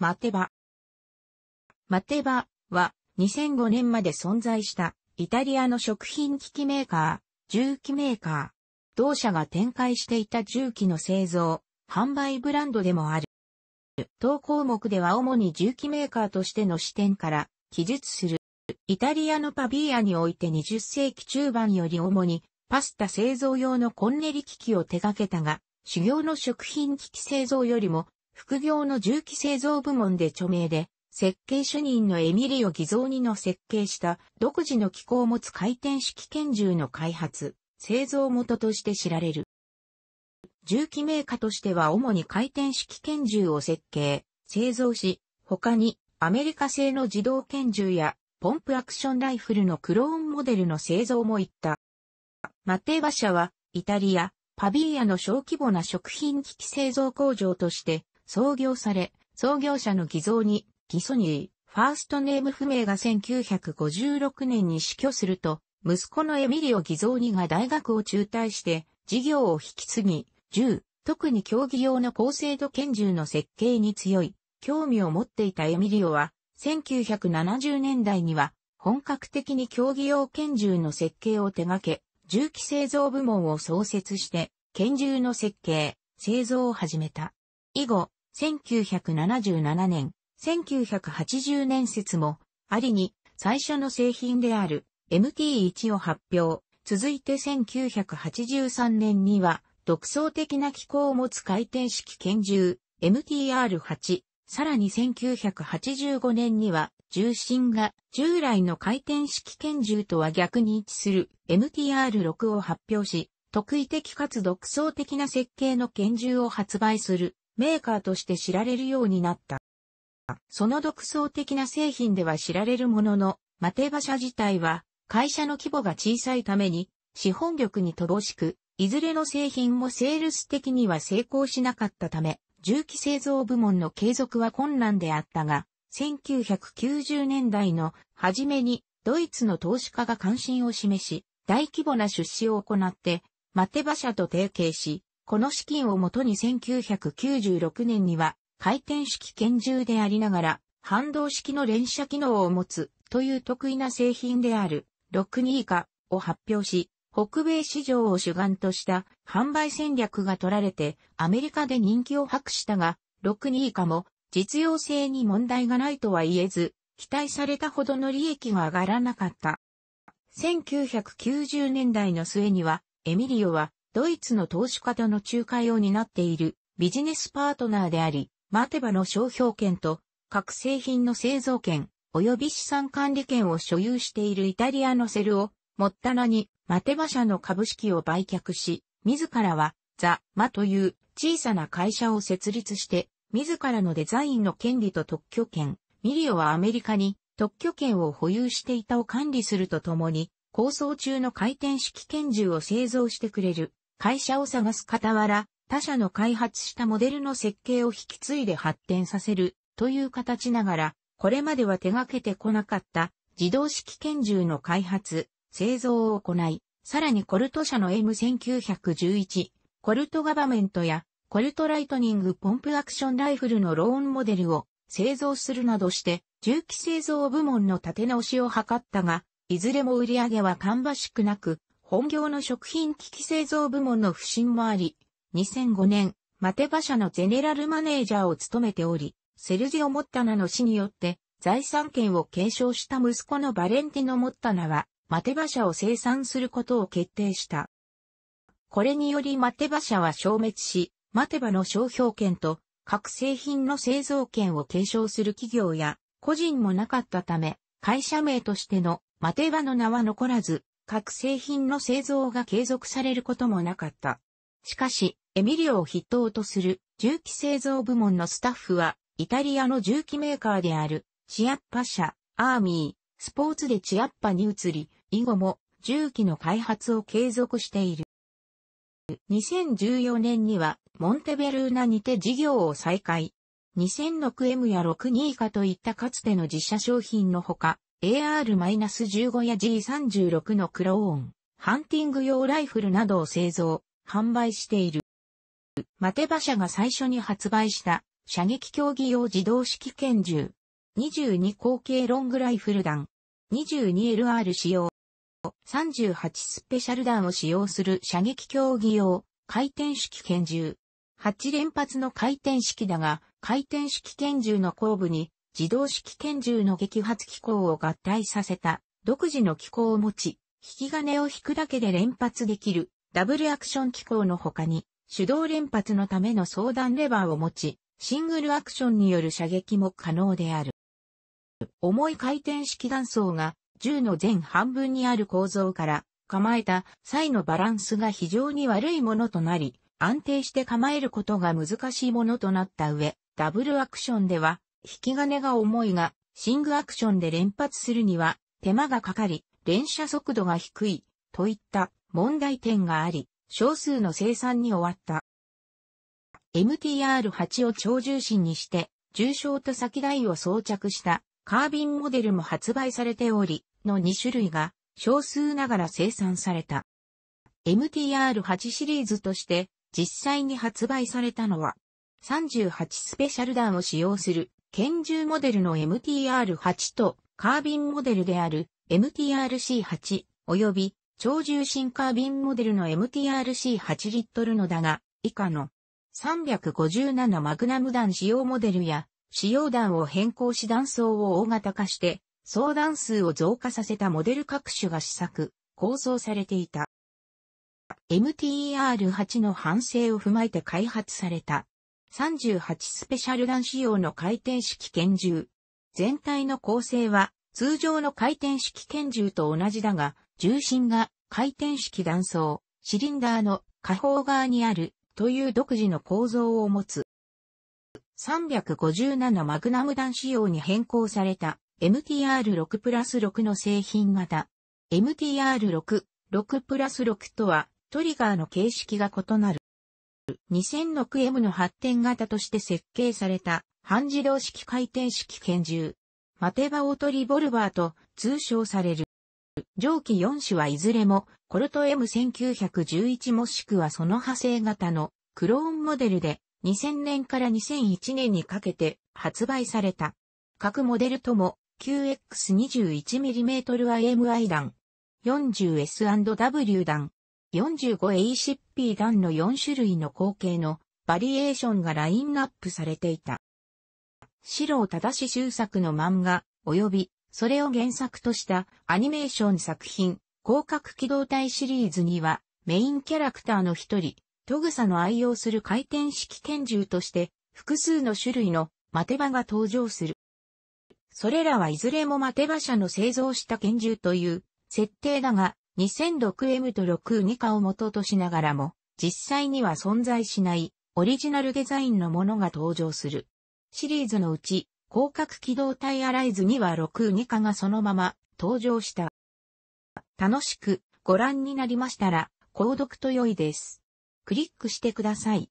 待てば。待てばは2005年まで存在したイタリアの食品機器メーカー、重機メーカー。同社が展開していた重機の製造、販売ブランドでもある。当項目では主に重機メーカーとしての視点から記述する。イタリアのパビーアにおいて20世紀中盤より主にパスタ製造用のコンネリ機器を手掛けたが、主要の食品機器製造よりも副業の重機製造部門で著名で、設計主任のエミリオ・ギゾーニの設計した独自の機構を持つ回転式拳銃の開発、製造元として知られる。銃器メーカーとしては主に回転式拳銃を設計、製造し、他にアメリカ製の自動拳銃やポンプアクションライフルのクローンモデルの製造もいった。マテーバ社はイタリア、パビーヤの小規模な食品機器製造工場として創業され、創業者の偽造に、ギソニー、ファーストネーム不明が1956年に死去すると、息子のエミリオ・ギゾーニが大学を中退して、事業を引き継ぎ、銃、特に競技用の高精度拳銃の設計に強い、興味を持っていたエミリオは、1970年代には、本格的に競技用拳銃の設計を手掛け、銃器製造部門を創設して、拳銃の設計、製造を始めた。以後、1977年、1980年説も、ありに、最初の製品である MT1 を発表。続いて1983年には、独創的な機構を持つ回転式拳銃 MTR8。さらに1985年には、重心が従来の回転式拳銃とは逆に位置する MTR6 を発表し、特異的かつ独創的な設計の拳銃を発売する。メーカーとして知られるようになった。その独創的な製品では知られるものの、マテバ社自体は会社の規模が小さいために資本力に乏しく、いずれの製品もセールス的には成功しなかったため、重機製造部門の継続は困難であったが、1990年代の初めにドイツの投資家が関心を示し、大規模な出資を行って、マテバ社と提携し、この資金をもとに1996年には回転式拳銃でありながら反動式の連射機能を持つという得意な製品である62以下を発表し、北米市場を主眼とした販売戦略が取られてアメリカで人気を博したが、62以下も実用性に問題がないとは言えず、期待されたほどの利益が上がらなかった。1990年代の末には、エミリオはドイツの投資家との仲介を担っているビジネスパートナーであり、マテバの商標権と各製品の製造権及び資産管理権を所有しているイタリアのセルをもったナにマテバ社の株式を売却し、自らはザ・マという小さな会社を設立して、自らのデザインの権利と特許権、ミリオはアメリカに特許権を保有していたを管理するとともに、構想中の回転式拳銃を製造してくれる会社を探す傍ら、他社の開発したモデルの設計を引き継いで発展させるという形ながら、これまでは手掛けてこなかった自動式拳銃の開発、製造を行い、さらにコルト社の M1911、コルトガバメントやコルトライトニングポンプアクションライフルのローンモデルを製造するなどして、銃器製造部門の立て直しを図ったが、いずれも売り上げは芳しくなく、本業の食品機器製造部門の不振もあり、2005年、マテバ社のゼネラルマネージャーを務めており、セルジオ・モッタナの死によって財産権を継承した息子のバレンティノ・モッタナは、マテバ社を生産することを決定した。これによりマテバ社は消滅し、マテバの商標権と各製品の製造権を継承する企業や個人もなかったため、会社名としてのマテバの名は残らず、各製品の製造が継続されることもなかった。しかし、エミリオを筆頭とする重機製造部門のスタッフは、イタリアの重機メーカーである、チアッパ社、アーミー、スポーツでチアッパに移り、以後も重機の開発を継続している。2014年には、モンテベルーナにて事業を再開。2006M や62以下といったかつての自社商品のほか、AR-15 や G36 のクローン、ハンティング用ライフルなどを製造、販売している。マテバ社が最初に発売した射撃競技用自動式拳銃。22口径ロングライフル弾。22LR 使用。38スペシャル弾を使用する射撃競技用回転式拳銃。8連発の回転式だが、回転式拳銃の後部に自動式拳銃の撃発機構を合体させた独自の機構を持ち、引き金を引くだけで連発できるダブルアクション機構の他に、手動連発のための相談レバーを持ち、シングルアクションによる射撃も可能である。重い回転式弾倉が銃の全半分にある構造から構えた際のバランスが非常に悪いものとなり、安定して構えることが難しいものとなった上、ダブルアクションでは引き金が重いが、シングアクションで連発するには手間がかかり、連射速度が低い、といった問題点があり、少数の生産に終わった。MTR8 を超重心にして、重症と先台を装着したカービンモデルも発売されており、の2種類が少数ながら生産された。MTR8 シリーズとして実際に発売されたのは38スペシャル弾を使用する拳銃モデルの MTR-8 とカービンモデルである MTRC-8 及び超重心カービンモデルの MTRC-8 リットルのだが、以下の357マグナム弾使用モデルや使用弾を変更し弾倉を大型化して相談数を増加させたモデル各種が試作、構想されていた。MTR-8 の反省を踏まえて開発された38スペシャル弾仕様の回転式拳銃。全体の構成は通常の回転式拳銃と同じだが、重心が回転式弾倉、シリンダーの下方側にあるという独自の構造を持つ。357マグナム弾仕様に変更された MTR6 プラス6の製品型。MTR6、6プラス6とはトリガーの形式が異なる。2006M の発展型として設計された半自動式回転式拳銃。マテバオートリボルバーと通称される。上記4種はいずれもコルト M1911 もしくはその派生型のクローンモデルで2000年から2001年にかけて発売された。各モデルとも 9X21mm IMI 弾、40S&W 弾、45ACP 弾の4種類の口径のバリエーションがラインナップされていた。白を正し修作の漫画、及び、それを原作としたアニメーション作品、広角機動隊シリーズには、メインキャラクターの一人、トグサの愛用する回転式拳銃として、複数の種類のマテバが登場する。それらはいずれもマテバ社の製造した拳銃という設定だが、2006M と6 2化を元としながらも、実際には存在しないオリジナルデザインのものが登場する。シリーズのうち、広角機動隊アライズには6 2化がそのまま登場した。楽しくご覧になりましたら、購読と良いです。クリックしてください。